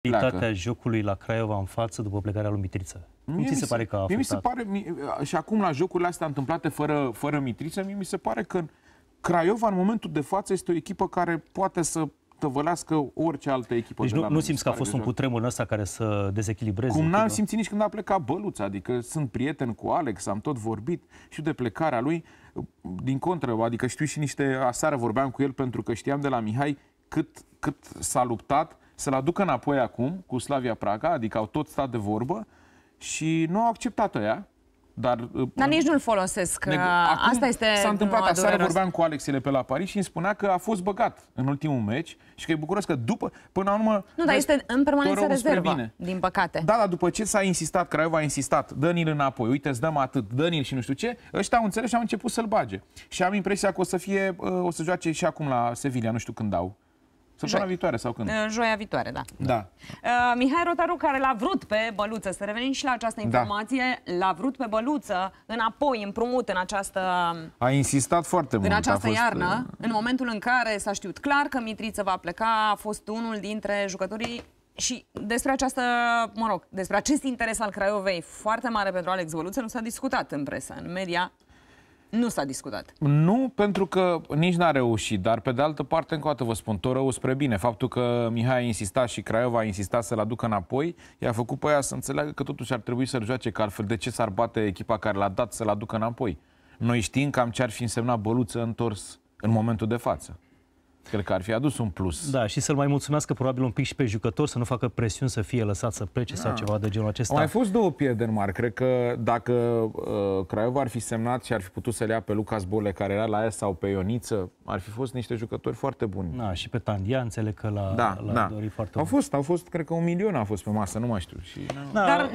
Exact. Calitatea jocului la Craiova în față după plecarea lui Mitriță. Mie Cum ți se, se pare că a mi se pare, mi, și acum la jocurile astea întâmplate fără, fără Mitriță, mie mi se pare că Craiova în momentul de față este o echipă care poate să tăvălească orice altă echipă. Deci de nu, la nu simți că a fost un cutremur ăsta care să dezechilibreze? Cum n-am simțit nici când a plecat Băluța, adică sunt prieten cu Alex, am tot vorbit și de plecarea lui. Din contră, adică știu și niște, aseară vorbeam cu el pentru că știam de la Mihai cât, cât s-a luptat să-l aducă înapoi acum cu Slavia Praga, adică au tot stat de vorbă și nu au acceptat ea. Dar, uh, dar nici nu-l folosesc. Neg- uh, Acum Asta este S-a întâmplat aseară, vorbeam cu Alexele pe la Paris și îmi spunea că a fost băgat în ultimul meci și că e bucuros că după, până la urmă... Nu, dar este în permanență rezervă, bine. din păcate. Da, dar după ce s-a insistat, Craiova a insistat, dă-ni-l înapoi, uite, îți dăm atât, dă l și nu știu ce, ăștia au înțeles și au început să-l bage. Și am impresia că o să fie, uh, o să joace și acum la Sevilla, nu știu când au. Săptămâna viitoare sau când? Eh, joia viitoare, da. Da. Uh, Mihai Rotaru, care l-a vrut pe băluță, să revenim și la această da. informație, da. l-a vrut pe băluță înapoi, împrumut în această... A insistat foarte mult. În această fost... iarnă, în momentul în care s-a știut clar că Mitriță va pleca, a fost unul dintre jucătorii și despre această, mă rog, despre acest interes al Craiovei foarte mare pentru Alex Băluță nu s-a discutat în presă, în media nu s-a discutat. Nu, pentru că nici n-a reușit, dar pe de altă parte, încă o dată vă spun, tot rău spre bine. Faptul că Mihai a insistat și Craiova a insistat să-l aducă înapoi, i-a făcut pe aia să înțeleagă că totuși ar trebui să-l joace, că altfel de ce s-ar bate echipa care l-a dat să-l aducă înapoi? Noi știm cam ce ar fi însemnat băluță întors în momentul de față. Cred că ar fi adus un plus. Da, și să-l mai mulțumească probabil un pic și pe jucător, să nu facă presiuni să fie lăsat să plece da. sau ah. ceva de genul acesta. Au mai fost două pierderi mari. Cred că dacă uh, Craiova ar fi semnat și ar fi putut să le ia pe Lucas Bole, care era la ea, sau pe Ioniță, ar fi fost niște jucători foarte buni. Da, și pe Tandia, înțeleg că la, da, la da. dori foarte Au fost, au fost, cred că un milion a fost pe masă, nu mai știu. Și... Da. Dar